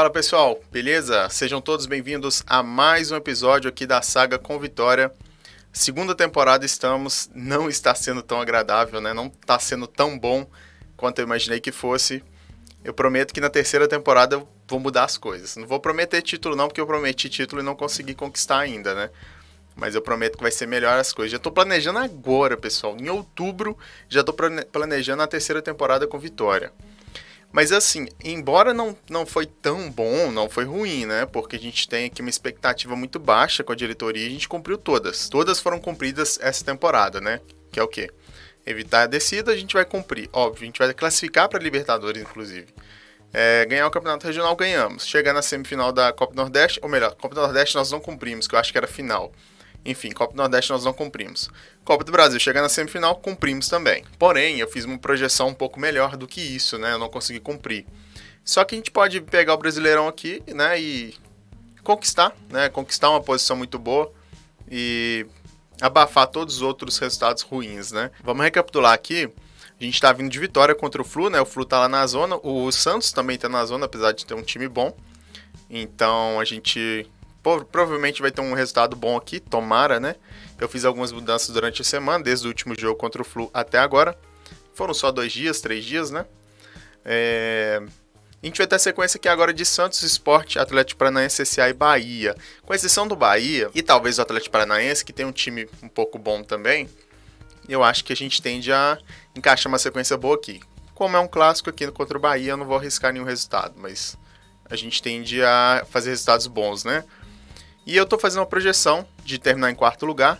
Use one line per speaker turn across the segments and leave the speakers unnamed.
Fala pessoal, beleza? Sejam todos bem-vindos a mais um episódio aqui da saga com Vitória. Segunda temporada estamos, não está sendo tão agradável, né? Não está sendo tão bom quanto eu imaginei que fosse. Eu prometo que na terceira temporada eu vou mudar as coisas. Não vou prometer título não, porque eu prometi título e não consegui conquistar ainda, né? Mas eu prometo que vai ser melhor as coisas. Já estou planejando agora, pessoal. Em outubro já estou planejando a terceira temporada com Vitória. Mas assim, embora não, não foi tão bom, não foi ruim, né? Porque a gente tem aqui uma expectativa muito baixa com a diretoria e a gente cumpriu todas. Todas foram cumpridas essa temporada, né? Que é o quê? Evitar a descida, a gente vai cumprir. Óbvio, a gente vai classificar para Libertadores, inclusive. É, ganhar o campeonato regional, ganhamos. Chegar na semifinal da Copa Nordeste, ou melhor, Copa Nordeste nós não cumprimos, que eu acho que era final. Enfim, Copa do Nordeste nós não cumprimos. Copa do Brasil, chegando na semifinal, cumprimos também. Porém, eu fiz uma projeção um pouco melhor do que isso, né? Eu não consegui cumprir. Só que a gente pode pegar o Brasileirão aqui, né, e conquistar, né, conquistar uma posição muito boa e abafar todos os outros resultados ruins, né? Vamos recapitular aqui. A gente tá vindo de vitória contra o Flu, né? O Flu tá lá na zona, o Santos também tá na zona, apesar de ter um time bom. Então a gente provavelmente vai ter um resultado bom aqui, tomara, né? Eu fiz algumas mudanças durante a semana, desde o último jogo contra o Flu até agora. Foram só dois dias, três dias, né? É... A gente vai ter a sequência aqui agora de Santos Esporte, Atlético Paranaense, CSA e Bahia. Com exceção do Bahia, e talvez o Atlético Paranaense, que tem um time um pouco bom também, eu acho que a gente tende a encaixar uma sequência boa aqui. Como é um clássico aqui contra o Bahia, eu não vou arriscar nenhum resultado, mas a gente tende a fazer resultados bons, né? E eu estou fazendo uma projeção de terminar em quarto lugar.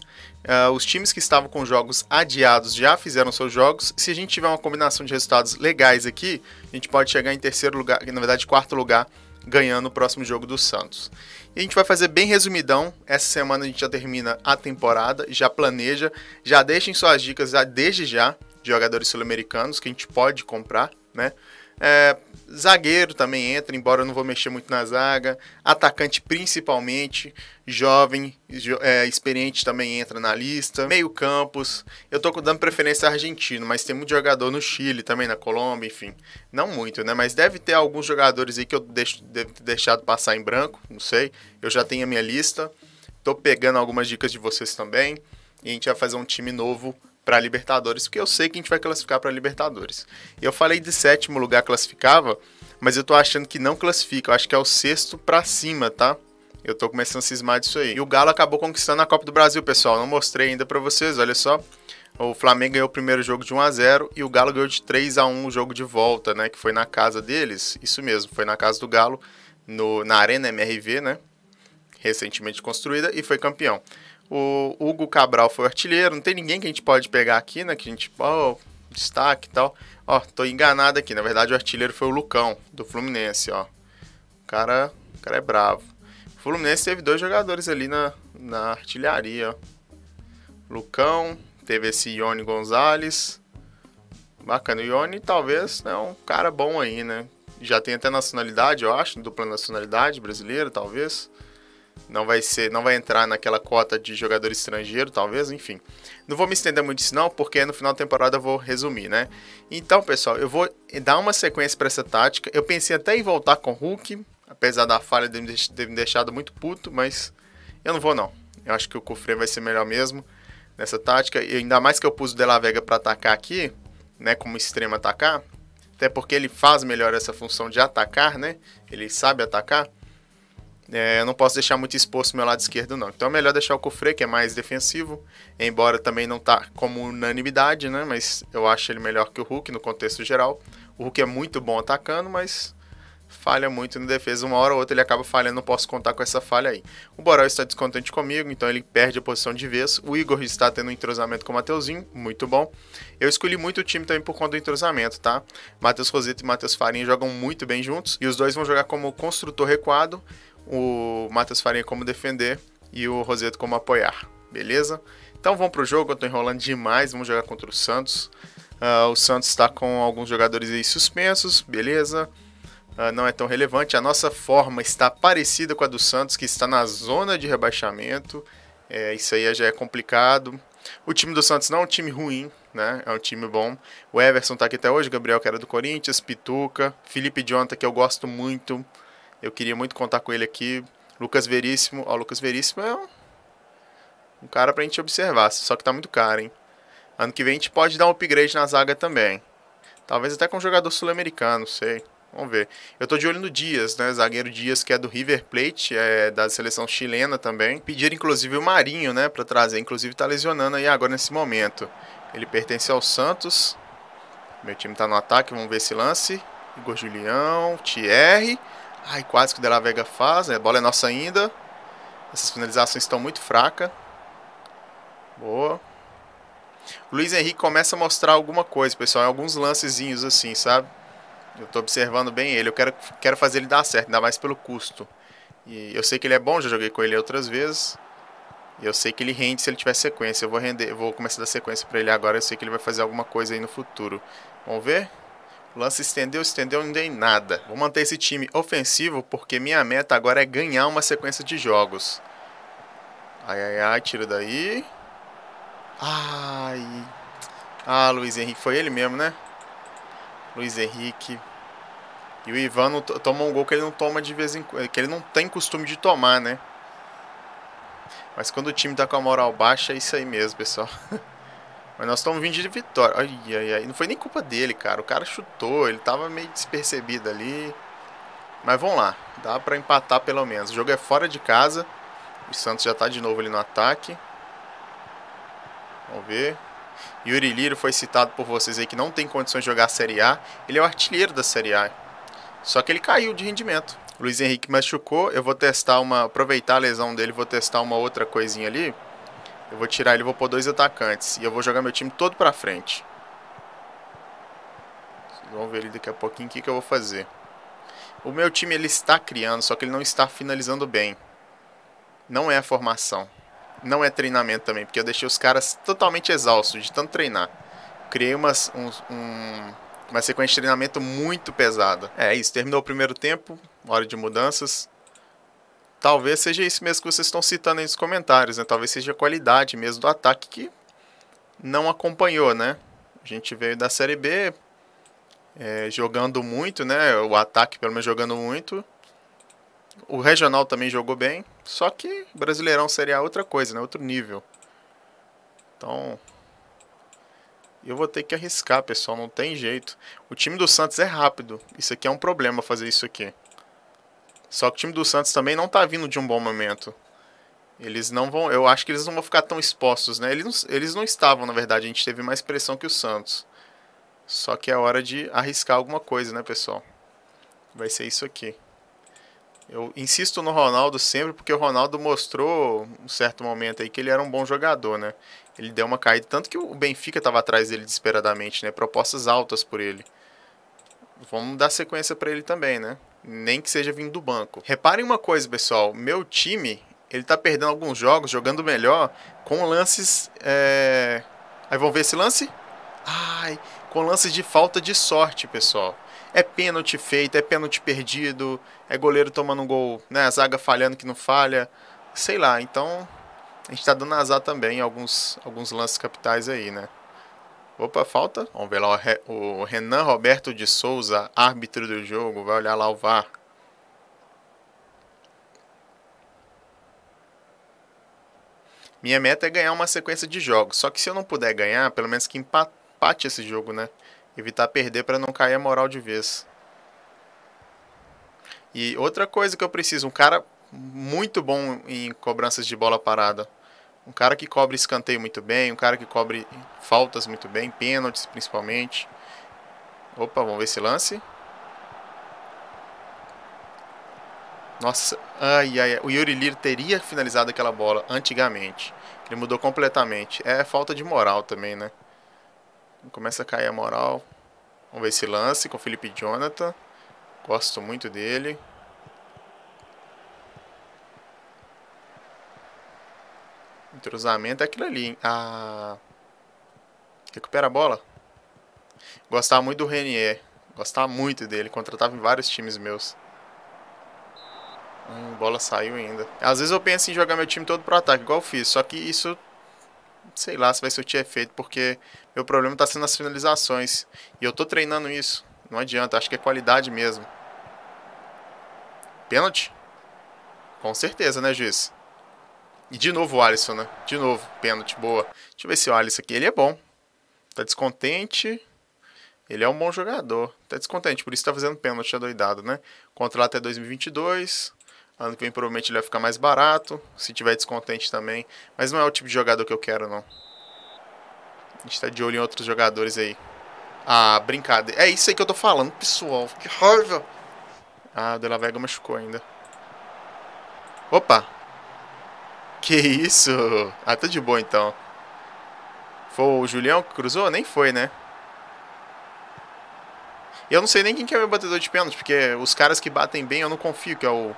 Uh, os times que estavam com jogos adiados já fizeram seus jogos. Se a gente tiver uma combinação de resultados legais aqui, a gente pode chegar em terceiro lugar, na verdade, quarto lugar, ganhando o próximo jogo do Santos. E a gente vai fazer bem resumidão. Essa semana a gente já termina a temporada, já planeja, já deixem suas dicas já desde já de jogadores sul-americanos que a gente pode comprar, né? É, zagueiro também entra, embora eu não vou mexer muito na zaga. Atacante, principalmente, jovem, jo, é, experiente também entra na lista. Meio campos, eu tô dando preferência argentino, mas tem muito jogador no Chile também, na Colômbia, enfim. Não muito, né? Mas deve ter alguns jogadores aí que eu deixo, devo ter deixado passar em branco, não sei. Eu já tenho a minha lista. Tô pegando algumas dicas de vocês também. E a gente vai fazer um time novo para a Libertadores, porque eu sei que a gente vai classificar para a Libertadores. Eu falei de sétimo lugar classificava, mas eu tô achando que não classifica, eu acho que é o sexto para cima, tá? Eu tô começando a cismar disso aí. E o Galo acabou conquistando a Copa do Brasil, pessoal. Não mostrei ainda para vocês, olha só. O Flamengo ganhou o primeiro jogo de 1 a 0 e o Galo ganhou de 3 a 1 o jogo de volta, né, que foi na casa deles. Isso mesmo, foi na casa do Galo, no, na Arena MRV, né? Recentemente construída e foi campeão. O Hugo Cabral foi o artilheiro. Não tem ninguém que a gente pode pegar aqui, né? Que a gente. Oh, destaque e tal. Ó, tô enganado aqui. Na verdade, o artilheiro foi o Lucão, do Fluminense, ó. O cara, o cara é bravo. O Fluminense teve dois jogadores ali na, na artilharia, ó. Lucão, teve esse Ione Gonzalez. Bacana. O Ione talvez é né, um cara bom aí, né? Já tem até nacionalidade, eu acho, dupla nacionalidade brasileira, talvez não vai ser, não vai entrar naquela cota de jogador estrangeiro, talvez, enfim. Não vou me estender muito disso não, porque no final da temporada eu vou resumir, né? Então, pessoal, eu vou dar uma sequência para essa tática. Eu pensei até em voltar com o Hulk, apesar da falha de me deixado muito puto, mas eu não vou não. Eu acho que o Cofre vai ser melhor mesmo nessa tática, e ainda mais que eu pus o De La Vega para atacar aqui, né, como extremo atacar, até porque ele faz melhor essa função de atacar, né? Ele sabe atacar é, eu não posso deixar muito exposto meu lado esquerdo, não. Então é melhor deixar o Cofre, que é mais defensivo, embora também não tá como unanimidade, né? Mas eu acho ele melhor que o Hulk no contexto geral. O Hulk é muito bom atacando, mas falha muito na defesa. Uma hora ou outra ele acaba falhando, não posso contar com essa falha aí. O Borel está descontente comigo, então ele perde a posição de vez. O Igor está tendo um entrosamento com o Mateuzinho, muito bom. Eu escolhi muito o time também por conta do entrosamento, tá? Matheus Roseto e Matheus Farinha jogam muito bem juntos e os dois vão jogar como construtor recuado o Matheus Farinha como defender e o Roseto como apoiar, beleza? Então vamos pro jogo, eu tô enrolando demais, vamos jogar contra o Santos. Uh, o Santos está com alguns jogadores aí suspensos, beleza? Uh, não é tão relevante. A nossa forma está parecida com a do Santos, que está na zona de rebaixamento. É, isso aí já é complicado. O time do Santos não é um time ruim, né? É um time bom. O Everson tá aqui até hoje, Gabriel, que era do Corinthians, Pituca, Felipe Jonta, que eu gosto muito. Eu queria muito contar com ele aqui. Lucas Veríssimo. Ó, Lucas Veríssimo é um, um cara pra gente observar. Só que tá muito caro, hein? Ano que vem a gente pode dar um upgrade na zaga também. Talvez até com um jogador sul-americano, sei. Vamos ver. Eu tô de olho no Dias, né? Zagueiro Dias, que é do River Plate, é da seleção chilena também. Pediram, inclusive, o Marinho, né? Pra trazer. Inclusive, tá lesionando aí agora nesse momento. Ele pertence ao Santos. Meu time tá no ataque, vamos ver esse lance. Igor Julião, Thierry. Ai, quase que o De La Vega faz. A né? bola é nossa ainda. Essas finalizações estão muito fracas. Boa. O Luiz Henrique começa a mostrar alguma coisa, pessoal. Em alguns lancezinhos assim, sabe? Eu estou observando bem ele. Eu quero, quero fazer ele dar certo, ainda mais pelo custo. E eu sei que ele é bom, já joguei com ele outras vezes. E eu sei que ele rende se ele tiver sequência. Eu vou render, vou começar a dar sequência para ele agora. Eu sei que ele vai fazer alguma coisa aí no futuro. Vamos ver? lance estendeu, estendeu, não dei nada. Vou manter esse time ofensivo porque minha meta agora é ganhar uma sequência de jogos. Ai, ai, ai, tira daí. Ai. Ah, Luiz Henrique, foi ele mesmo, né? Luiz Henrique. E o Ivan toma um gol que ele não toma de vez em quando, que ele não tem costume de tomar, né? Mas quando o time tá com a moral baixa, é isso aí mesmo, pessoal. Mas nós estamos vindo de vitória. Ai, ai, ai. Não foi nem culpa dele, cara. O cara chutou, ele tava meio despercebido ali. Mas vamos lá, dá para empatar pelo menos. O jogo é fora de casa. O Santos já tá de novo ali no ataque. Vamos ver. Yuri Liro foi citado por vocês aí que não tem condições de jogar a Série A. Ele é o artilheiro da Série A. Só que ele caiu de rendimento. Luiz Henrique machucou. Eu vou testar uma. Aproveitar a lesão dele, vou testar uma outra coisinha ali. Eu vou tirar ele, vou pôr dois atacantes. E eu vou jogar meu time todo pra frente. Vocês vão ver ele daqui a pouquinho o que, que eu vou fazer. O meu time ele está criando, só que ele não está finalizando bem. Não é a formação. Não é treinamento também, porque eu deixei os caras totalmente exaustos de tanto treinar. Criei umas, um, uma sequência de treinamento muito pesada. É isso, terminou o primeiro tempo, hora de mudanças talvez seja isso mesmo que vocês estão citando aí nos comentários, né? Talvez seja a qualidade mesmo do ataque que não acompanhou, né? A gente veio da Série B é, jogando muito, né? O ataque, pelo menos, jogando muito. O Regional também jogou bem. Só que Brasileirão seria é outra coisa, né? Outro nível. Então... Eu vou ter que arriscar, pessoal. Não tem jeito. O time do Santos é rápido. Isso aqui é um problema fazer isso aqui. Só que o time do Santos também não tá vindo de um bom momento. Eles não vão, eu acho que eles não vão ficar tão expostos, né? Eles não, eles não estavam, na verdade, a gente teve mais pressão que o Santos. Só que é hora de arriscar alguma coisa, né, pessoal? Vai ser isso aqui. Eu insisto no Ronaldo sempre porque o Ronaldo mostrou um certo momento aí que ele era um bom jogador, né? Ele deu uma caída, tanto que o Benfica estava atrás dele desesperadamente, né? Propostas altas por ele. Vamos dar sequência para ele também, né? nem que seja vindo do banco. Reparem uma coisa, pessoal, meu time ele tá perdendo alguns jogos, jogando melhor, com lances. É... Aí vão ver esse lance? Ai, com lances de falta de sorte, pessoal. É pênalti feito, é pênalti perdido, é goleiro tomando um gol, né? A zaga falhando que não falha. Sei lá, então a gente tá dando azar também alguns, alguns lances capitais aí, né? Opa, falta. Vamos ver lá o Renan Roberto de Souza, árbitro do jogo. Vai olhar lá o VAR. Minha meta é ganhar uma sequência de jogos. Só que se eu não puder ganhar, pelo menos que empate esse jogo, né? Evitar perder para não cair a moral de vez. E outra coisa que eu preciso, um cara muito bom em cobranças de bola parada. Um cara que cobre escanteio muito bem, um cara que cobre faltas muito bem, pênaltis principalmente. Opa, vamos ver esse lance. Nossa, ai, ai, o Yuri Lir teria finalizado aquela bola antigamente. Ele mudou completamente. É falta de moral também, né? Começa a cair a moral. Vamos ver esse lance com o Felipe Jonathan. Gosto muito dele. Entrosamento é aquilo ali. A... Recupera a bola. Gostava muito do Renier. Gostava muito dele. Contratava em vários times meus. Hum, bola saiu ainda. Às vezes eu penso em jogar meu time todo pro ataque, igual eu fiz. Só que isso... Sei lá se vai surtir efeito, porque meu problema tá sendo as finalizações. E eu tô treinando isso. Não adianta, acho que é qualidade mesmo. Pênalti? Com certeza, né, juiz? E de novo o Alisson, né? De novo, pênalti, boa. Deixa eu ver se o Alisson aqui. Ele é bom. Tá descontente. Ele é um bom jogador. Tá descontente, por isso tá fazendo pênalti, é doidado, né? Contrato até 2022. Ano que vem provavelmente ele vai ficar mais barato. Se tiver descontente também. Mas não é o tipo de jogador que eu quero, não. A gente tá de olho em outros jogadores aí. Ah, brincadeira. É isso aí que eu tô falando, pessoal. Que raiva. Ah, o De La Vega machucou ainda. Opa, que isso? Ah, tá de boa então. Foi o Julião que cruzou? Nem foi, né? Eu não sei nem quem que é meu batedor de pênalti, porque os caras que batem bem eu não confio, que é o,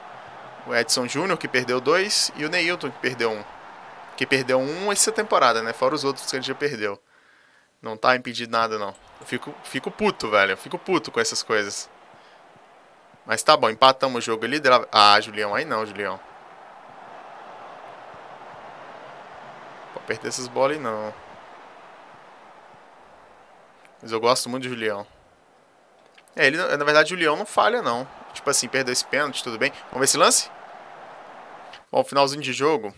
Edson Júnior, que perdeu dois, e o Neilton, que perdeu um. Que perdeu um essa temporada, né? Fora os outros que ele já perdeu. Não tá impedido nada, não. Eu fico, fico puto, velho. Eu fico puto com essas coisas. Mas tá bom, empatamos o jogo ali. Ah, Julião, aí não, Julião. perder essas bolas não. Mas eu gosto muito de Julião. É, ele, na verdade, o Julião não falha, não. Tipo assim, perdeu esse pênalti, tudo bem. Vamos ver esse lance? Bom, finalzinho de jogo. O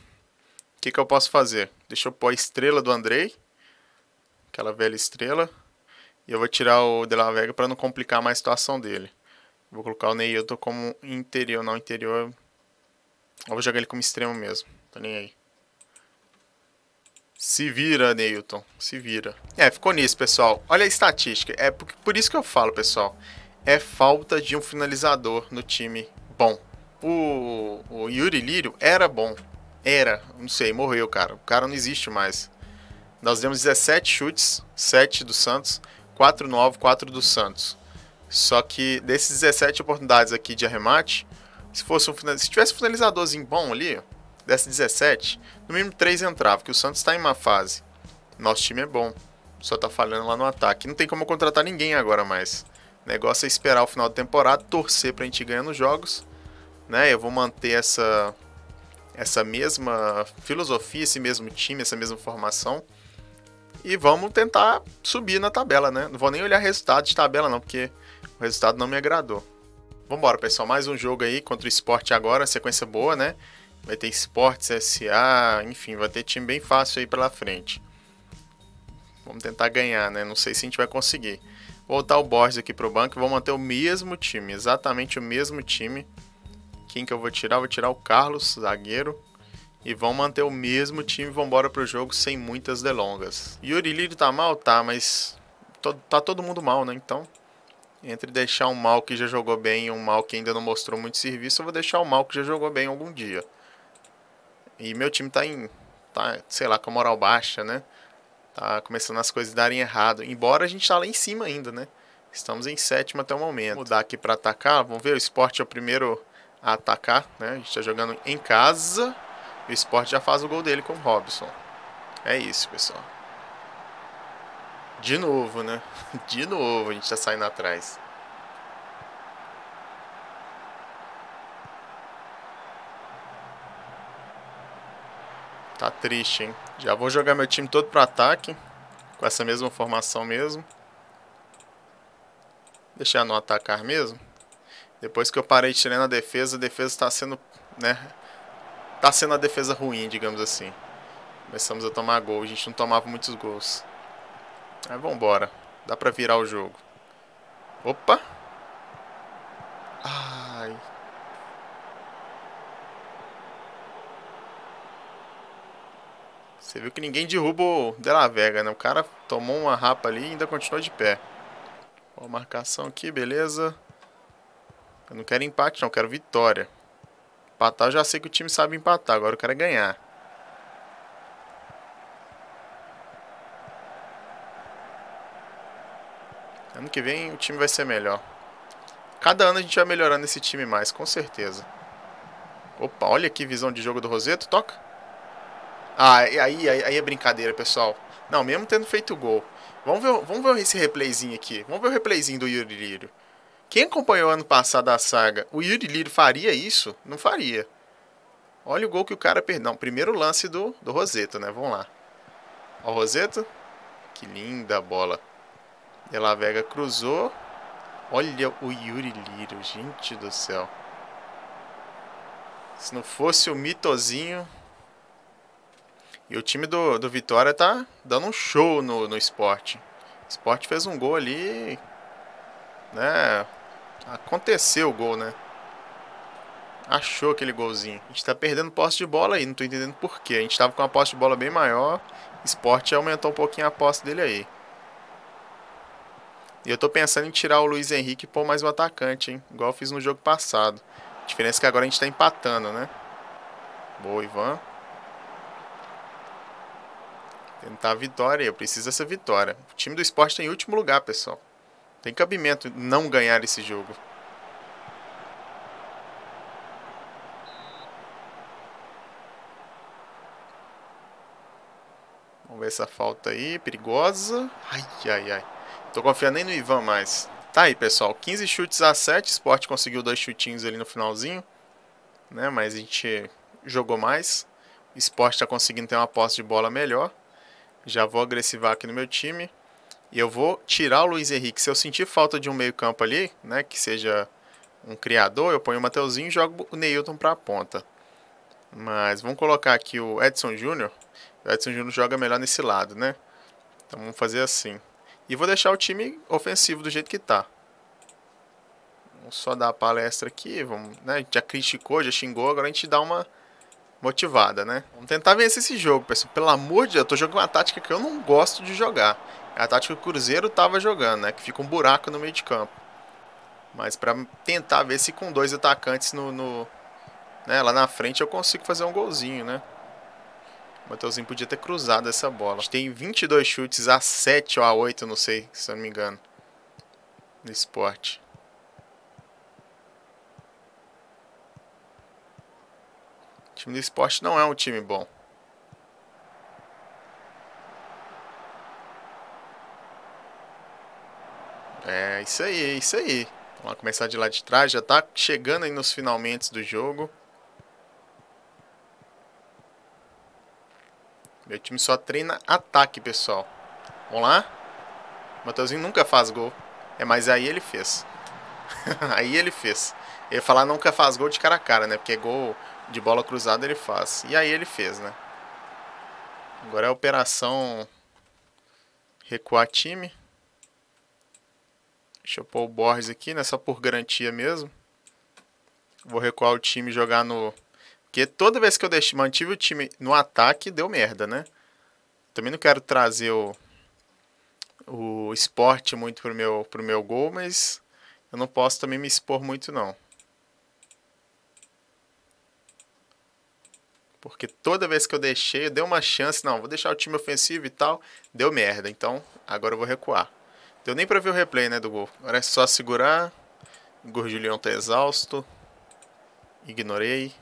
que, que eu posso fazer? Deixa eu pôr a estrela do Andrei. Aquela velha estrela. E eu vou tirar o De La Vega para não complicar mais a situação dele. Vou colocar o Neilton como interior. Não, interior... Eu vou jogar ele como extremo mesmo. Tá nem aí. Se vira, Neilton. Se vira. É, ficou nisso, pessoal. Olha a estatística. É por, por isso que eu falo, pessoal. É falta de um finalizador no time bom. O, o Yuri Lírio era bom. Era. Não sei, morreu, cara. O cara não existe mais. Nós demos 17 chutes, 7 do Santos, 4 no alvo, 4 do Santos. Só que desses 17 oportunidades aqui de arremate, se fosse um, se tivesse um finalizadorzinho bom ali, dessa 17, no mínimo 3 entrava que o Santos está em uma fase. Nosso time é bom, só tá falhando lá no ataque. Não tem como contratar ninguém agora mais. O negócio é esperar o final da temporada, torcer para a gente ganhar nos jogos. Né? Eu vou manter essa, essa mesma filosofia, esse mesmo time, essa mesma formação. E vamos tentar subir na tabela, né? Não vou nem olhar resultado de tabela, não, porque o resultado não me agradou. Vambora, pessoal. Mais um jogo aí contra o esporte agora, sequência boa, né? vai ter Esportes SA, enfim, vai ter time bem fácil aí pela frente. Vamos tentar ganhar, né? Não sei se a gente vai conseguir. Voltar o Borges aqui pro banco e vou manter o mesmo time, exatamente o mesmo time. Quem que eu vou tirar? Vou tirar o Carlos, zagueiro. E vão manter o mesmo time e vão embora pro jogo sem muitas delongas. Yuri Lido tá mal? Tá, mas tá todo mundo mal, né? Então, entre deixar um mal que já jogou bem e um mal que ainda não mostrou muito serviço, eu vou deixar o mal que já jogou bem algum dia. E meu time tá em. tá, sei lá, com a moral baixa, né? Tá começando as coisas a darem errado. Embora a gente tá lá em cima ainda, né? Estamos em sétimo até o momento. Vou mudar aqui para atacar. Vamos ver, o esporte é o primeiro a atacar, né? A gente está jogando em casa. O esporte já faz o gol dele com o Robson. É isso, pessoal. De novo, né? De novo a gente está saindo atrás. Tá triste, hein? Já vou jogar meu time todo pro ataque. Com essa mesma formação mesmo. Deixar não atacar mesmo. Depois que eu parei de tirar na defesa, a defesa tá sendo, né? Tá sendo a defesa ruim, digamos assim. Começamos a tomar gol. A gente não tomava muitos gols. Mas vambora. Dá pra virar o jogo. Opa! Ai, Você viu que ninguém derruba o De La Vega, né? O cara tomou uma rapa ali e ainda continuou de pé. Ó, marcação aqui, beleza. Eu não quero empate não, quero vitória. Empatar eu já sei que o time sabe empatar, agora eu quero é ganhar. Ano que vem o time vai ser melhor. Cada ano a gente vai melhorando esse time mais, com certeza. Opa, olha que visão de jogo do Roseto, toca. Ah, aí, aí, aí é brincadeira, pessoal. Não, mesmo tendo feito o gol. Vamos ver, vamos ver esse replayzinho aqui. Vamos ver o replayzinho do Yuri Lirio. Quem acompanhou ano passado a saga, o Yuri Lirio faria isso? Não faria. Olha o gol que o cara perdeu. Não, primeiro lance do, do Roseto, né? Vamos lá. Ó o Roseto. Que linda bola. De La Vega cruzou. Olha o Yuri Lirio, gente do céu. Se não fosse o mitozinho, e o time do, do Vitória tá dando um show no, no esporte. O esporte fez um gol ali. Né? Aconteceu o gol, né? Achou aquele golzinho. A gente tá perdendo posse de bola aí, não tô entendendo porquê. A gente tava com uma posse de bola bem maior. Esporte aumentou um pouquinho a posse dele aí. E eu tô pensando em tirar o Luiz Henrique e pôr mais um atacante, hein? Igual eu fiz no jogo passado. A diferença é que agora a gente tá empatando, né? Boa, Ivan tentar a vitória, eu preciso dessa vitória. O time do esporte está em último lugar, pessoal. Tem cabimento não ganhar esse jogo. Vamos ver essa falta aí, perigosa. Ai, ai, ai. Tô confiando nem no Ivan mais. Tá aí, pessoal. 15 chutes a 7. Sport conseguiu dois chutinhos ali no finalzinho. Né? Mas a gente jogou mais. Sport está conseguindo ter uma posse de bola melhor já vou agressivar aqui no meu time. E eu vou tirar o Luiz Henrique. Se eu sentir falta de um meio campo ali, né, que seja um criador, eu ponho o Mateuzinho e jogo o Neilton para a ponta. Mas vamos colocar aqui o Edson Júnior. O Edson Júnior joga melhor nesse lado, né? Então vamos fazer assim. E vou deixar o time ofensivo do jeito que tá. Vamos só dar a palestra aqui, vamos, né? A gente já criticou, já xingou, agora a gente dá uma motivada, né? Vamos tentar vencer esse jogo, pessoal. Pelo amor de Deus, eu tô jogando uma tática que eu não gosto de jogar. É a tática que o Cruzeiro tava jogando, né? Que fica um buraco no meio de campo. Mas para tentar ver se com dois atacantes no, no né? lá na frente eu consigo fazer um golzinho, né? O Mateuzinho podia ter cruzado essa bola. A gente tem 22 chutes a 7 ou a 8, não sei, se eu não me engano. No esporte. time do esporte não é um time bom. É isso aí, é isso aí. Vamos começar de lá de trás, já tá chegando aí nos finalmente do jogo. Meu time só treina ataque, pessoal. Vamos lá? O Mateuzinho nunca faz gol. É, mas aí ele fez. aí ele fez. Eu ia falar nunca faz gol de cara a cara, né? Porque gol de bola cruzada ele faz. E aí ele fez, né? Agora é a operação recuar time. Deixa eu pôr o Borges aqui, nessa né? por garantia mesmo. Vou recuar o time e jogar no... Porque toda vez que eu deixei, mantive o time no ataque, deu merda, né? Também não quero trazer o, o esporte muito pro meu, pro meu gol, mas eu não posso também me expor muito, não. Porque toda vez que eu deixei, eu dei uma chance, não, vou deixar o time ofensivo e tal, deu merda. Então, agora eu vou recuar. Deu nem pra ver o replay, né, do gol. Agora é só segurar. O Gordilhão tá exausto. Ignorei.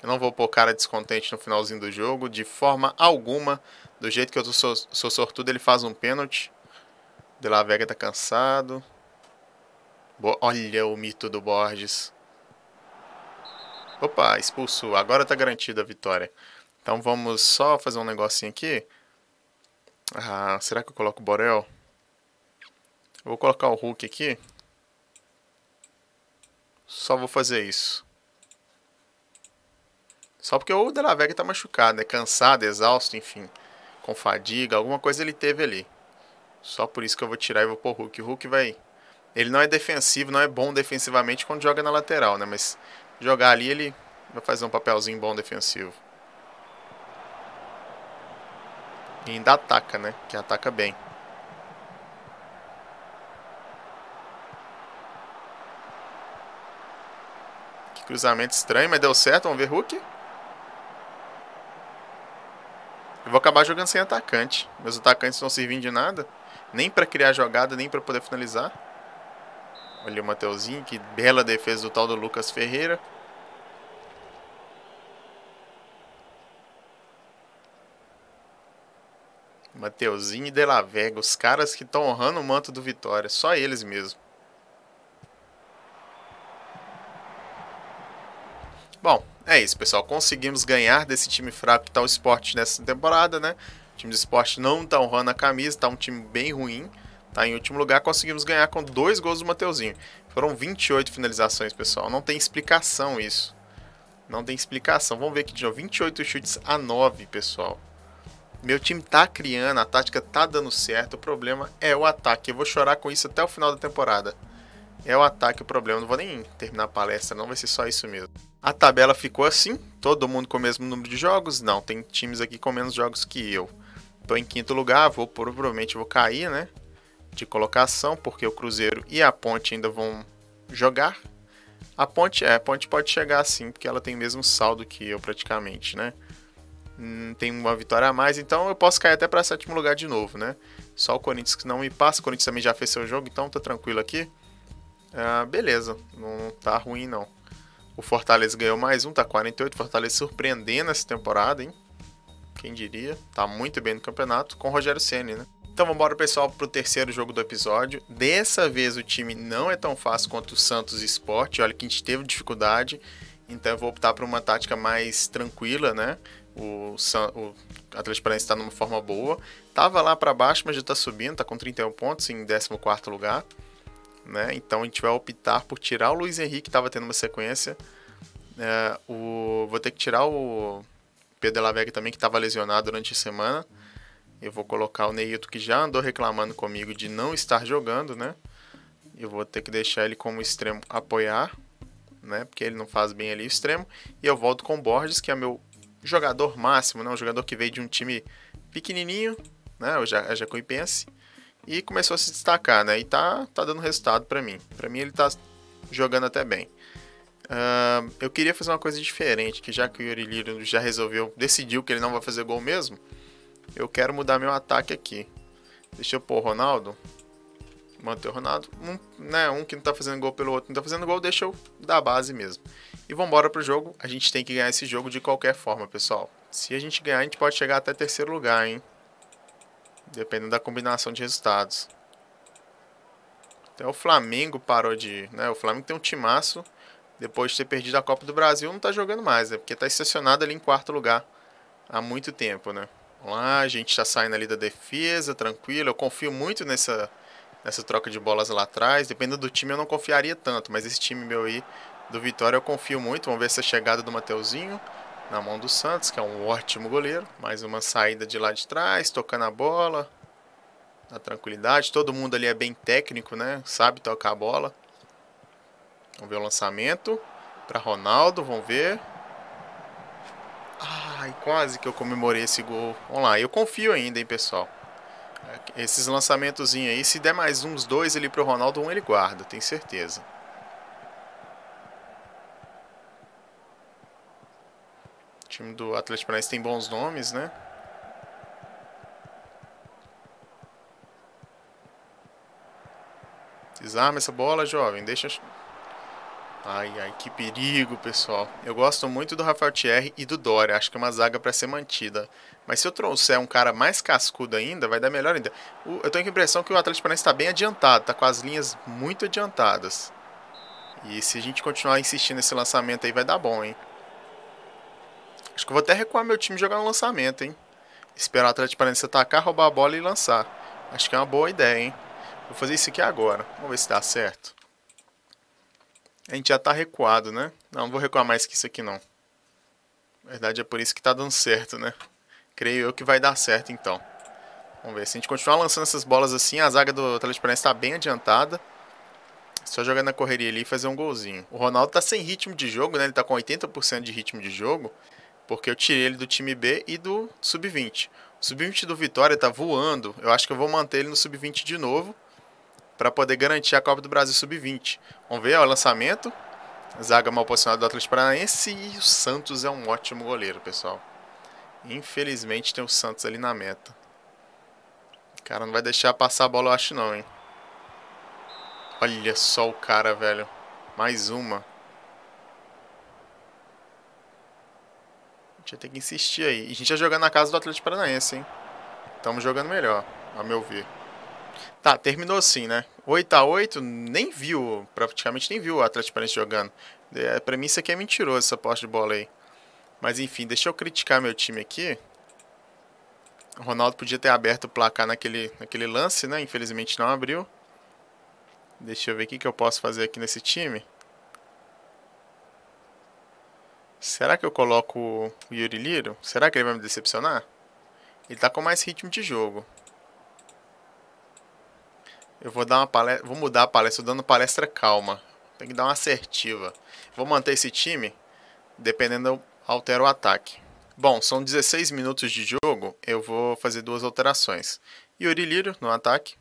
Eu não vou pôr cara descontente no finalzinho do jogo, de forma alguma. Do jeito que eu sou, sou sortudo, ele faz um pênalti. De La Vega tá cansado. Olha o mito do Borges. Opa, expulsou. Agora tá garantida a vitória. Então vamos só fazer um negocinho aqui. Ah, será que eu coloco o Borel? vou colocar o Hulk aqui. Só vou fazer isso. Só porque o De La Vega tá machucado, é né? cansado, exausto, enfim. Com fadiga, alguma coisa ele teve ali. Só por isso que eu vou tirar e vou pôr o Hulk. O Hulk vai... Ele não é defensivo, não é bom defensivamente quando joga na lateral, né? Mas jogar ali, ele vai fazer um papelzinho bom defensivo. E ainda ataca, né? Que ataca bem. Que cruzamento estranho, mas deu certo. Vamos ver Hulk. Eu vou acabar jogando sem atacante. Meus atacantes não servindo de nada. Nem para criar jogada, nem para poder finalizar. Olha o Mateuzinho, que bela defesa do tal do Lucas Ferreira. Mateuzinho e Delavega, os caras que estão honrando o manto do Vitória, só eles mesmo. Bom, é isso, pessoal. Conseguimos ganhar desse time fraco que está o esporte nessa temporada, né? O time do esporte não está honrando a camisa, está um time bem ruim. Tá em último lugar, conseguimos ganhar com dois gols do Mateuzinho. Foram 28 finalizações, pessoal. Não tem explicação isso. Não tem explicação. Vamos ver aqui de novo. 28 chutes a 9, pessoal. Meu time tá criando, a tática tá dando certo. O problema é o ataque. Eu vou chorar com isso até o final da temporada. É o ataque o problema. Não vou nem terminar a palestra, não vai ser só isso mesmo. A tabela ficou assim, todo mundo com o mesmo número de jogos? Não, tem times aqui com menos jogos que eu. Tô em quinto lugar, vou provavelmente vou cair, né? de colocação, porque o Cruzeiro e a Ponte ainda vão jogar. A Ponte é, a Ponte pode chegar assim, porque ela tem o mesmo saldo que eu praticamente, né? Hum, tem uma vitória a mais, então eu posso cair até para sétimo lugar de novo, né? Só o Corinthians que não me passa, o Corinthians também já fez seu jogo, então tá tranquilo aqui. Ah, beleza, não tá ruim não. O Fortaleza ganhou mais um, tá 48. Fortaleza surpreendendo essa temporada, hein? Quem diria? Tá muito bem no campeonato com o Rogério Ceni, né? Então vamos embora, pessoal, para o terceiro jogo do episódio. Dessa vez o time não é tão fácil quanto o Santos Esporte. Olha que a gente teve dificuldade, então eu vou optar por uma tática mais tranquila, né? O, San... o Atlético Paranaense está numa forma boa. Tava lá para baixo, mas já está subindo, está com 31 pontos em 14º lugar. Né? Então a gente vai optar por tirar o Luiz Henrique, que estava tendo uma sequência. É, o... Vou ter que tirar o Pedro de La Vega também, que estava lesionado durante a semana. Eu vou colocar o Neilton que já andou reclamando comigo de não estar jogando, né? Eu vou ter que deixar ele como extremo apoiar, né? Porque ele não faz bem ali o extremo. E eu volto com o Borges, que é meu jogador máximo, né? Um jogador que veio de um time pequenininho, né? O Jacuipense. E começou a se destacar, né? E tá, tá dando resultado para mim. Para mim ele tá jogando até bem. Uh, eu queria fazer uma coisa diferente, que já que o Yuri Liro já resolveu, decidiu que ele não vai fazer gol mesmo, eu quero mudar meu ataque aqui. Deixa eu pôr Ronaldo. Manter o Ronaldo. Um, né, um que não tá fazendo gol pelo outro não tá fazendo gol, deixa eu dar base mesmo. E vambora pro jogo. A gente tem que ganhar esse jogo de qualquer forma, pessoal. Se a gente ganhar, a gente pode chegar até terceiro lugar, hein? Dependendo da combinação de resultados. Até o Flamengo parou de. Né? O Flamengo tem um timaço. Depois de ter perdido a Copa do Brasil, não tá jogando mais, né? Porque tá estacionado ali em quarto lugar há muito tempo, né? Vamos lá, a gente está saindo ali da defesa, tranquilo. Eu confio muito nessa, nessa troca de bolas lá atrás. Dependendo do time, eu não confiaria tanto, mas esse time meu aí do Vitória eu confio muito. Vamos ver essa chegada do Mateuzinho na mão do Santos, que é um ótimo goleiro. Mais uma saída de lá de trás, tocando a bola. Na tranquilidade, todo mundo ali é bem técnico, né? Sabe tocar a bola. Vamos ver o lançamento para Ronaldo, vamos ver. Ah, Ai, quase que eu comemorei esse gol. Vamos lá, eu confio ainda, hein, pessoal. É, esses lançamentozinhos aí, se der mais uns dois ali pro Ronaldo, um ele guarda, tenho certeza. O time do Atlético Paranaense tem bons nomes, né? Desarma essa bola, jovem. Deixa Ai, ai, que perigo, pessoal. Eu gosto muito do Rafael Thierry e do Dória. Acho que é uma zaga para ser mantida. Mas se eu trouxer um cara mais cascudo ainda, vai dar melhor ainda. eu tenho a impressão que o Atlético Paranaense está bem adiantado. Está com as linhas muito adiantadas. E se a gente continuar insistindo nesse lançamento aí, vai dar bom, hein? Acho que eu vou até recuar meu time e jogar no lançamento, hein? Esperar o Atlético Paranaense atacar, roubar a bola e lançar. Acho que é uma boa ideia, hein? Vou fazer isso aqui agora. Vamos ver se dá certo. A gente já tá recuado, né? Não, não vou recuar mais que isso aqui, não. Na verdade, é por isso que tá dando certo, né? Creio eu que vai dar certo, então. Vamos ver. Se a gente continuar lançando essas bolas assim, a zaga do Atlético Paranaense tá bem adiantada. Só jogar na correria ali e fazer um golzinho. O Ronaldo tá sem ritmo de jogo, né? Ele tá com 80% de ritmo de jogo. Porque eu tirei ele do time B e do Sub-20. O Sub-20 do Vitória tá voando. Eu acho que eu vou manter ele no Sub-20 de novo para poder garantir a Copa do Brasil Sub-20. Vamos ver, ó, o lançamento. Zaga mal posicionada do Atlético Paranaense e o Santos é um ótimo goleiro, pessoal. Infelizmente tem o Santos ali na meta. O cara não vai deixar passar a bola, eu acho não, hein. Olha só o cara, velho. Mais uma. A gente vai ter que insistir aí. E a gente já jogando na casa do Atlético Paranaense, hein. Estamos jogando melhor, a meu ver. Tá, terminou assim, né? 8 a 8 nem viu, praticamente nem viu o Atlético Paranaense jogando. É, pra mim isso aqui é mentiroso, essa posse de bola aí. Mas enfim, deixa eu criticar meu time aqui. O Ronaldo podia ter aberto o placar naquele, naquele lance, né? Infelizmente não abriu. Deixa eu ver o que, que eu posso fazer aqui nesse time. Será que eu coloco o Yuri Liro? Será que ele vai me decepcionar? Ele tá com mais ritmo de jogo. Eu vou dar uma palestra, vou mudar a palestra, dando palestra calma. Tem que dar uma assertiva. Vou manter esse time, dependendo eu altero o ataque. Bom, são 16 minutos de jogo, eu vou fazer duas alterações. Yuri Lirio no ataque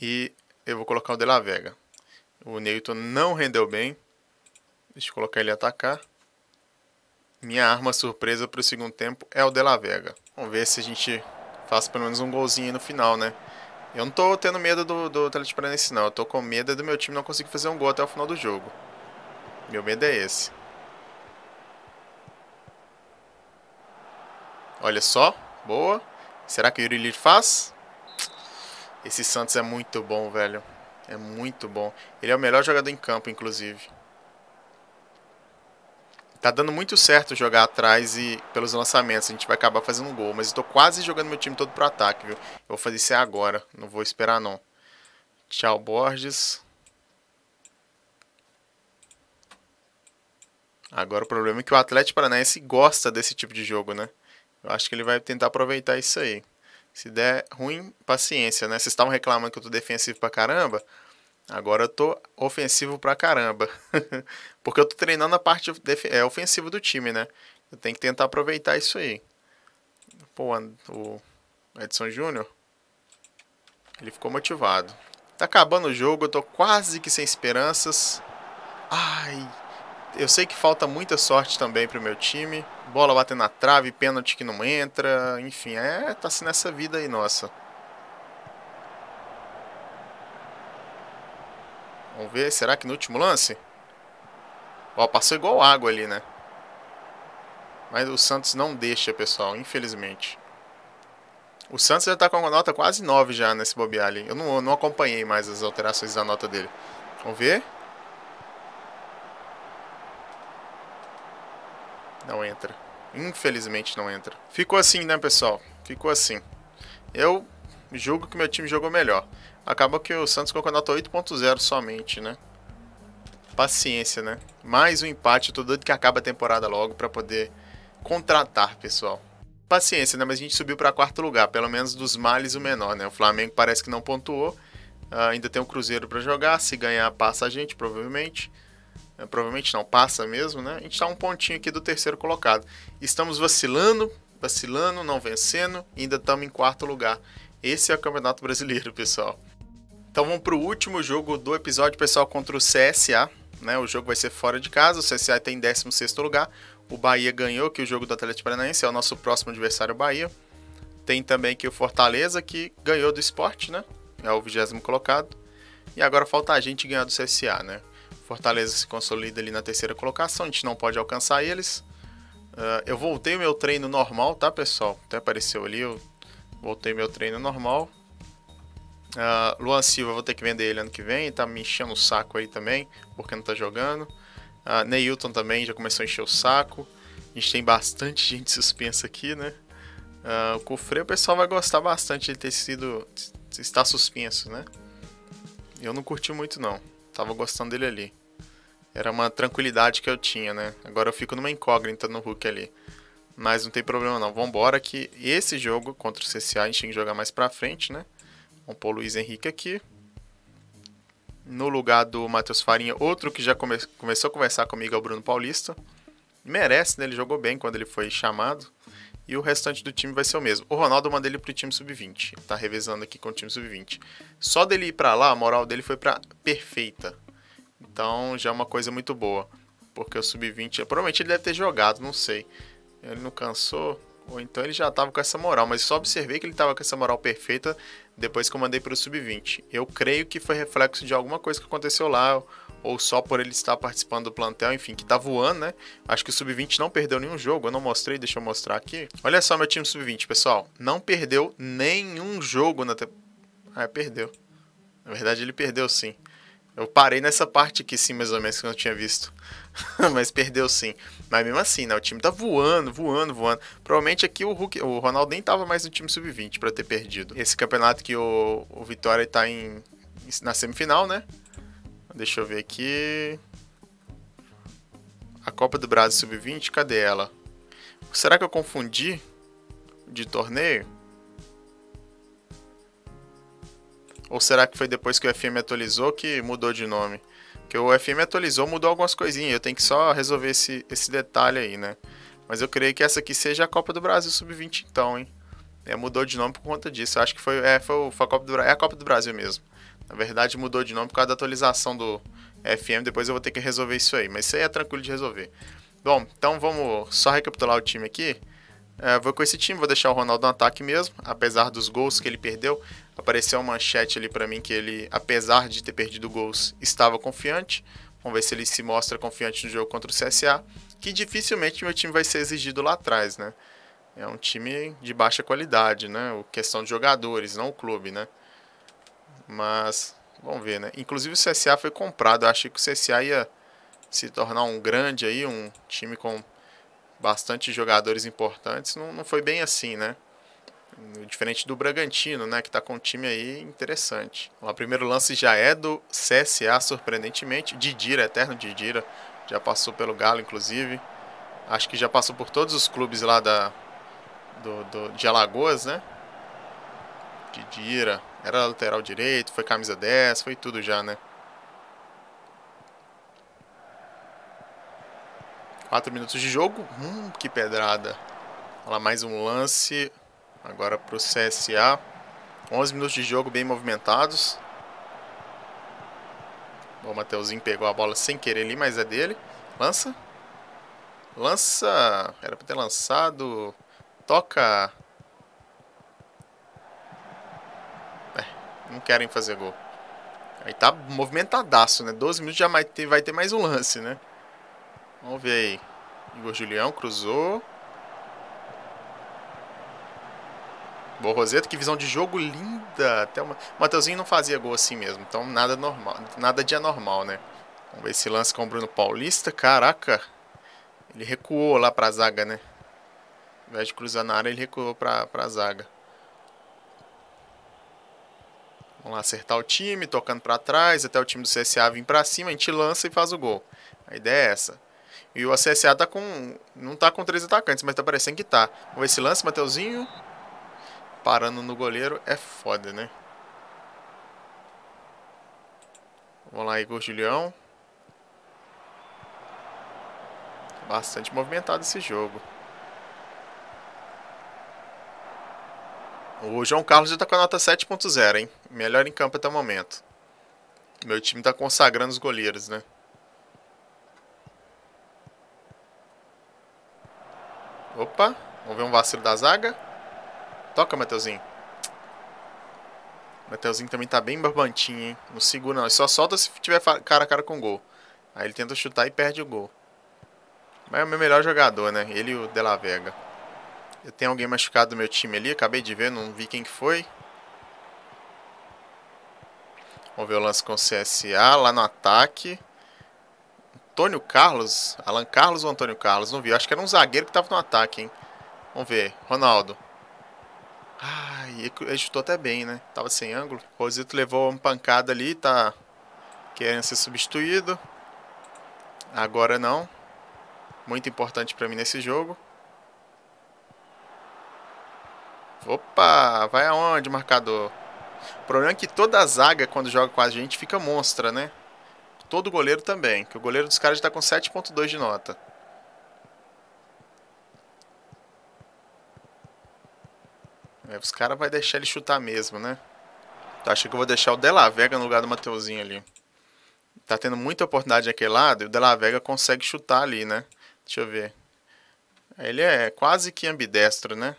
e eu vou colocar o De La Vega. O Neilton não rendeu bem. Deixa eu colocar ele atacar. Minha arma surpresa para o segundo tempo é o De La Vega. Vamos ver se a gente faz pelo menos um golzinho no final, né? Eu não tô tendo medo do, do Atlético Paranaense, não. Eu tô com medo do meu time não conseguir fazer um gol até o final do jogo. Meu medo é esse. Olha só. Boa. Será que o Yuri faz? Esse Santos é muito bom, velho. É muito bom. Ele é o melhor jogador em campo, inclusive tá dando muito certo jogar atrás e pelos lançamentos. A gente vai acabar fazendo um gol. Mas eu tô quase jogando meu time todo pro ataque, viu? Eu vou fazer isso agora. Não vou esperar, não. Tchau, Borges. Agora o problema é que o Atlético Paranaense gosta desse tipo de jogo, né? Eu acho que ele vai tentar aproveitar isso aí. Se der ruim, paciência, né? Vocês estavam reclamando que eu tô defensivo pra caramba. Agora eu tô ofensivo pra caramba. Porque eu tô treinando a parte é, ofensiva do time, né? Eu tenho que tentar aproveitar isso aí. Pô, o Edson Júnior. Ele ficou motivado. Tá acabando o jogo, eu tô quase que sem esperanças. Ai. Eu sei que falta muita sorte também pro meu time. Bola batendo na trave, pênalti que não entra. Enfim, é. Tá sendo essa vida aí, nossa. Vamos ver, será que no último lance? Ó, passou igual água ali, né? Mas o Santos não deixa, pessoal, infelizmente. O Santos já tá com uma nota quase 9 já nesse bobear ali. Eu não, não acompanhei mais as alterações da nota dele. Vamos ver. Não entra. Infelizmente não entra. Ficou assim, né, pessoal? Ficou assim. Eu julgo que meu time jogou melhor. Acaba que o Santos colocou nota 8.0 somente, né? Paciência, né? Mais um empate, eu tô doido que acaba a temporada logo para poder contratar, pessoal. Paciência, né? Mas a gente subiu para quarto lugar, pelo menos dos males o menor, né? O Flamengo parece que não pontuou. Uh, ainda tem o um Cruzeiro para jogar, se ganhar passa a gente, provavelmente. Uh, provavelmente não, passa mesmo, né? A gente tá um pontinho aqui do terceiro colocado. Estamos vacilando, vacilando, não vencendo, ainda estamos em quarto lugar. Esse é o Campeonato Brasileiro, pessoal. Então vamos para o último jogo do episódio, pessoal, contra o CSA. Né? O jogo vai ser fora de casa, o CSA tem 16 lugar. O Bahia ganhou, que é o jogo do Atlético Paranaense é o nosso próximo adversário, o Bahia. Tem também que o Fortaleza, que ganhou do esporte, né? É o vigésimo colocado. E agora falta a gente ganhar do CSA, né? Fortaleza se consolida ali na terceira colocação, a gente não pode alcançar eles. Uh, eu voltei o meu treino normal, tá, pessoal? Até apareceu ali, eu voltei meu treino normal. Uh, Luan Silva, vou ter que vender ele ano que vem, tá me enchendo o saco aí também, porque não tá jogando. Uh, Neilton também já começou a encher o saco. A gente tem bastante gente suspensa aqui, né? Uh, o Cofre, o pessoal vai gostar bastante de ter sido. De estar suspenso, né? Eu não curti muito, não. Tava gostando dele ali. Era uma tranquilidade que eu tinha, né? Agora eu fico numa incógnita no Hulk ali. Mas não tem problema, não. Vambora que esse jogo contra o CCA a gente tem que jogar mais pra frente, né? Vamos pôr o Luiz Henrique aqui. No lugar do Matheus Farinha, outro que já come começou a conversar comigo é o Bruno Paulista. Merece, né? Ele jogou bem quando ele foi chamado. E o restante do time vai ser o mesmo. O Ronaldo manda ele pro time sub-20. Tá revezando aqui com o time sub-20. Só dele ir pra lá, a moral dele foi pra perfeita. Então já é uma coisa muito boa. Porque o sub-20, provavelmente ele deve ter jogado, não sei. Ele não cansou. Ou então ele já tava com essa moral, mas só observei que ele tava com essa moral perfeita depois que eu mandei pro sub-20. Eu creio que foi reflexo de alguma coisa que aconteceu lá, ou só por ele estar participando do plantel, enfim, que tá voando, né? Acho que o sub-20 não perdeu nenhum jogo. Eu não mostrei, deixa eu mostrar aqui. Olha só meu time sub-20, pessoal. Não perdeu nenhum jogo na temporada. Ah, perdeu. Na verdade, ele perdeu sim. Eu parei nessa parte aqui, sim, mais ou menos, que eu não tinha visto. Mas perdeu sim. Mas mesmo assim, né? O time tá voando, voando, voando. Provavelmente aqui o Hulk, o Ronaldo nem tava mais no time sub-20 para ter perdido. Esse campeonato que o, o Vitória tá em, na semifinal, né? Deixa eu ver aqui. A Copa do Brasil sub-20, cadê ela? Será que eu confundi de torneio? Ou será que foi depois que o FM atualizou que mudou de nome? Porque o FM atualizou, mudou algumas coisinhas. Eu tenho que só resolver esse, esse detalhe aí, né? Mas eu creio que essa aqui seja a Copa do Brasil Sub-20 então, hein? É, mudou de nome por conta disso. acho que foi, é, foi, foi a Copa do, é a Copa do Brasil mesmo. Na verdade, mudou de nome por causa da atualização do FM. Depois eu vou ter que resolver isso aí. Mas isso aí é tranquilo de resolver. Bom, então vamos só recapitular o time aqui. É, vou com esse time, vou deixar o Ronaldo no ataque mesmo, apesar dos gols que ele perdeu. Apareceu uma manchete ali para mim que ele, apesar de ter perdido gols, estava confiante. Vamos ver se ele se mostra confiante no jogo contra o CSA, que dificilmente meu time vai ser exigido lá atrás, né? É um time de baixa qualidade, né? O questão de jogadores, não o clube, né? Mas vamos ver, né? Inclusive o CSA foi comprado, Eu achei que o CSA ia se tornar um grande aí, um time com bastante jogadores importantes, não, não foi bem assim, né? Diferente do Bragantino, né? Que está com um time aí interessante. O primeiro lance já é do CSA, surpreendentemente. Didira, eterno Didira. Já passou pelo Galo, inclusive. Acho que já passou por todos os clubes lá da, do, do de Alagoas, né? Didira. Era lateral direito, foi camisa 10, foi tudo já, né? Quatro minutos de jogo. Hum, que pedrada. Olha lá, mais um lance. Agora para o CSA. 11 minutos de jogo bem movimentados. O Mateuzinho pegou a bola sem querer ali, mas é dele. Lança. Lança. Era para ter lançado. Toca. É, não querem fazer gol. Aí tá movimentadaço, né? 12 minutos já vai ter, vai ter mais um lance, né? Vamos ver aí. Igor Julião cruzou. Boa Roseta, que visão de jogo linda. Até O Mateuzinho não fazia gol assim mesmo, então nada normal, nada de anormal, né? Vamos ver esse lance com o Bruno Paulista. Caraca, ele recuou lá pra zaga, né? Ao invés de cruzar na área, ele recuou para pra zaga. Vamos lá acertar o time, tocando pra trás, até o time do CSA vir pra cima, a gente lança e faz o gol. A ideia é essa. E o CSA tá com. Não tá com três atacantes, mas tá parecendo que tá. Vamos ver esse lance, Mateuzinho parando no goleiro é foda, né? Vamos lá, Igor Julião. Bastante movimentado esse jogo. O João Carlos já está com a nota 7.0, hein? Melhor em campo até o momento. Meu time está consagrando os goleiros, né? Opa, vamos ver um vacilo da zaga. Toca, Mateuzinho. O Mateuzinho também tá bem barbantinho, hein? Não segura, não. Ele só solta se tiver cara a cara com gol. Aí ele tenta chutar e perde o gol. Mas é o meu melhor jogador, né? Ele e o De La Vega. Eu tenho alguém machucado do meu time ali. Acabei de ver, não vi quem que foi. Vamos ver o lance com o CSA lá no ataque. Antônio Carlos? Alan Carlos ou Antônio Carlos? Não vi. acho que era um zagueiro que tava no ataque, hein? Vamos ver. Ronaldo. Ai, ele chutou até bem, né? Tava sem ângulo. O Rosito levou uma pancada ali, tá querendo ser substituído. Agora não. Muito importante pra mim nesse jogo. Opa, vai aonde, marcador? O problema é que toda a zaga, quando joga com a gente, fica monstra, né? Todo goleiro também, que o goleiro dos caras está com 7.2 de nota. É, os caras vão deixar ele chutar mesmo, né? Tá, acho que eu vou deixar o La Vega no lugar do Mateuzinho ali. Tá tendo muita oportunidade naquele lado e o La Vega consegue chutar ali, né? Deixa eu ver. Ele é quase que ambidestro, né?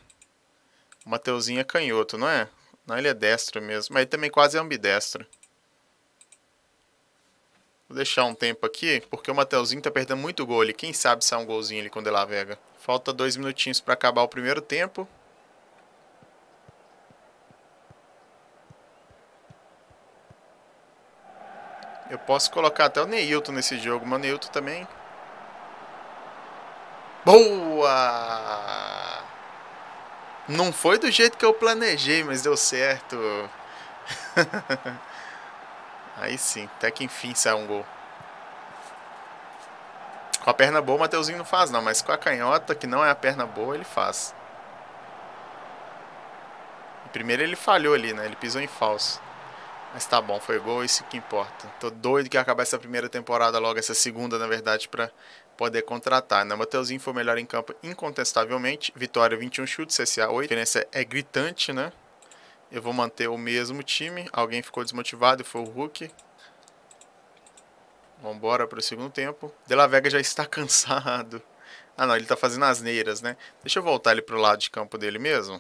O Mateuzinho é canhoto, não é? Não, ele é destro mesmo. Mas ele também quase é ambidestro. Vou deixar um tempo aqui, porque o Mateuzinho tá perdendo muito gol ali. Quem sabe é um golzinho ali com o De La Vega. Falta dois minutinhos para acabar o primeiro tempo. Eu posso colocar até o Neilton nesse jogo, mas o Neilton também. Boa! Não foi do jeito que eu planejei, mas deu certo. Aí sim, até que enfim sai um gol. Com a perna boa o Mateuzinho não faz não, mas com a canhota, que não é a perna boa, ele faz. Primeiro ele falhou ali, né? Ele pisou em falso. Mas tá bom, foi gol, isso que importa. Tô doido que acabar essa primeira temporada logo, essa segunda, na verdade, para poder contratar. Né? Mateuzinho foi melhor em campo incontestavelmente. Vitória 21 chutes, CSA 8. A diferença é gritante, né? Eu vou manter o mesmo time. Alguém ficou desmotivado, foi o Hulk. Vambora para o segundo tempo. De La Vega já está cansado. Ah não, ele tá fazendo asneiras, né? Deixa eu voltar ele pro lado de campo dele mesmo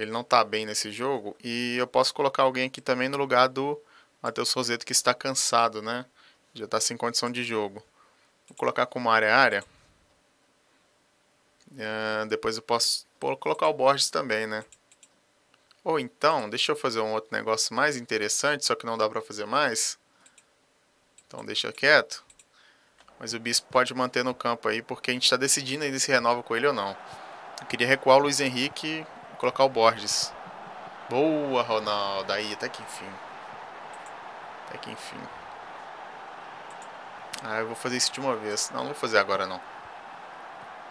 ele não está bem nesse jogo. E eu posso colocar alguém aqui também no lugar do Matheus Roseto, que está cansado, né? Já está sem condição de jogo. Vou colocar como área-área. Uh, ah, depois eu posso colocar o Borges também, né? Ou então, deixa eu fazer um outro negócio mais interessante, só que não dá para fazer mais. Então deixa quieto. Mas o Bispo pode manter no campo aí, porque a gente está decidindo ainda se renova com ele ou não. Eu queria recuar o Luiz Henrique colocar o Borges. Boa, Ronaldo. Aí, até que enfim. Até que enfim. Ah, eu vou fazer isso de uma vez. Não, não vou fazer agora não.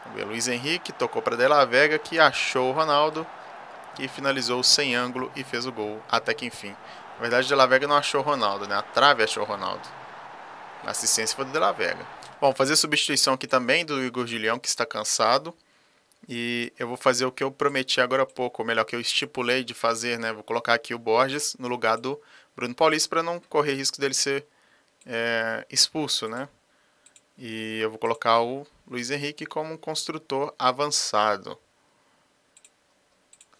Vamos ver. Luiz Henrique tocou para La Vega, que achou o Ronaldo. Que finalizou sem ângulo e fez o gol. Até que enfim. Na verdade, La Vega não achou o Ronaldo, né? A trave achou o Ronaldo. A assistência foi do La Vega. Bom, fazer a substituição aqui também do Igor Gilião, que está cansado. E eu vou fazer o que eu prometi agora há pouco, ou melhor, que eu estipulei de fazer, né? Vou colocar aqui o Borges no lugar do Bruno Paulista para não correr risco dele ser é, expulso, né? E eu vou colocar o Luiz Henrique como um construtor avançado.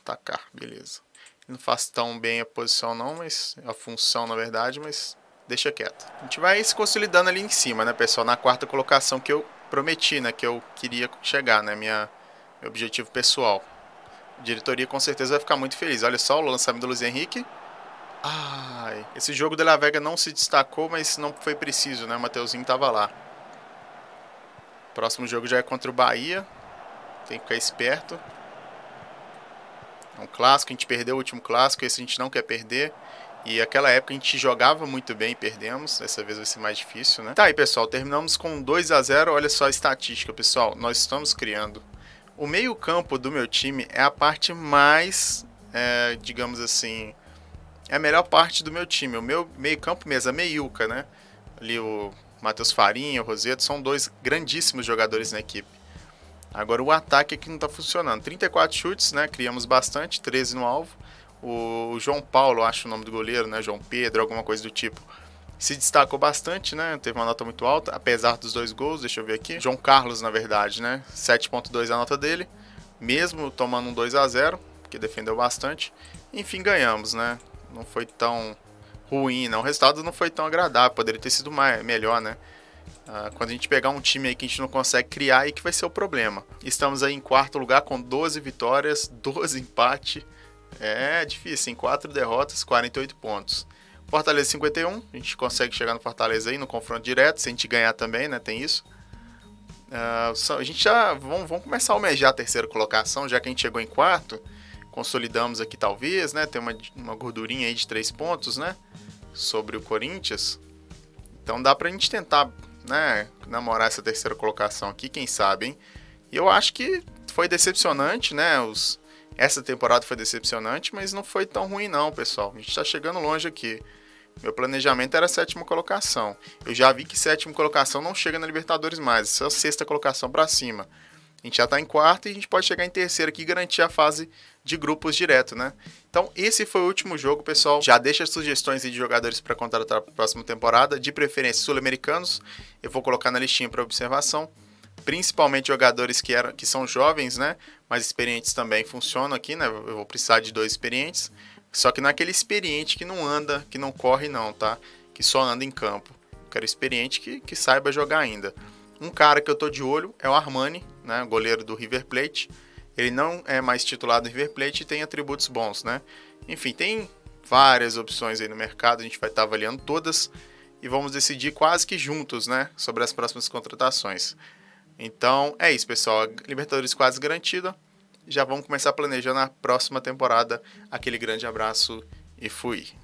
Atacar, tá beleza. Não faz tão bem a posição não, mas a função na verdade, mas deixa quieto. A gente vai se consolidando ali em cima, né, pessoal? Na quarta colocação que eu prometi, né, que eu queria chegar, né? Minha meu objetivo pessoal. A diretoria com certeza vai ficar muito feliz. Olha só o lançamento do Luiz Henrique. Ai, esse jogo de La Vega não se destacou, mas não foi preciso, né? O Mateuzinho tava lá. Próximo jogo já é contra o Bahia. Tem que ficar esperto. É um clássico, a gente perdeu o último clássico, esse a gente não quer perder. E aquela época a gente jogava muito bem e perdemos. Dessa vez vai ser mais difícil, né? Tá aí, pessoal. Terminamos com 2 a 0 Olha só a estatística, pessoal. Nós estamos criando. O meio-campo do meu time é a parte mais, é, digamos assim, é a melhor parte do meu time. O meu meio-campo mesmo, a é meiuca, né? Ali o Matheus Farinha, o Roseto, são dois grandíssimos jogadores na equipe. Agora o ataque aqui não está funcionando. 34 chutes, né? Criamos bastante, 13 no alvo. O João Paulo, acho o nome do goleiro, né? João Pedro, alguma coisa do tipo se destacou bastante, né? Teve uma nota muito alta, apesar dos dois gols, deixa eu ver aqui. João Carlos, na verdade, né? 7.2 a nota dele, mesmo tomando um 2 a 0, que defendeu bastante. Enfim, ganhamos, né? Não foi tão ruim, não. O resultado não foi tão agradável, poderia ter sido mais, melhor, né? Ah, quando a gente pegar um time aí que a gente não consegue criar e que vai ser o problema. Estamos aí em quarto lugar com 12 vitórias, 12 empates. É difícil, em 4 derrotas, 48 pontos. Fortaleza 51, a gente consegue chegar no Fortaleza aí, no confronto direto, se a gente ganhar também, né? Tem isso. Uh, a gente já. Vamos, vamos começar a almejar a terceira colocação, já que a gente chegou em quarto. Consolidamos aqui, talvez, né? Tem uma, uma gordurinha aí de três pontos, né? Sobre o Corinthians. Então dá pra gente tentar, né? Namorar essa terceira colocação aqui, quem sabe, hein? E eu acho que foi decepcionante, né? Os, essa temporada foi decepcionante, mas não foi tão ruim, não, pessoal. A gente tá chegando longe aqui. Meu planejamento era sétima colocação. Eu já vi que sétima colocação não chega na Libertadores mais, É só sexta colocação para cima. A gente já está em quarto e a gente pode chegar em terceiro aqui e garantir a fase de grupos direto, né? Então, esse foi o último jogo, pessoal. Já deixa sugestões de jogadores para contratar para a próxima temporada, de preferência sul-americanos. Eu vou colocar na listinha para observação. Principalmente jogadores que, eram, que são jovens, né? Mas experientes também funcionam aqui, né? Eu vou precisar de dois experientes. Só que não é aquele experiente que não anda, que não corre não, tá? Que só anda em campo. Eu quero experiente que, que saiba jogar ainda. Um cara que eu tô de olho é o Armani, né? Goleiro do River Plate. Ele não é mais titular do River Plate e tem atributos bons, né? Enfim, tem várias opções aí no mercado, a gente vai estar tá avaliando todas e vamos decidir quase que juntos, né? Sobre as próximas contratações. Então é isso, pessoal. Libertadores quase garantida já vamos começar planejando a próxima temporada. Aquele grande abraço e fui.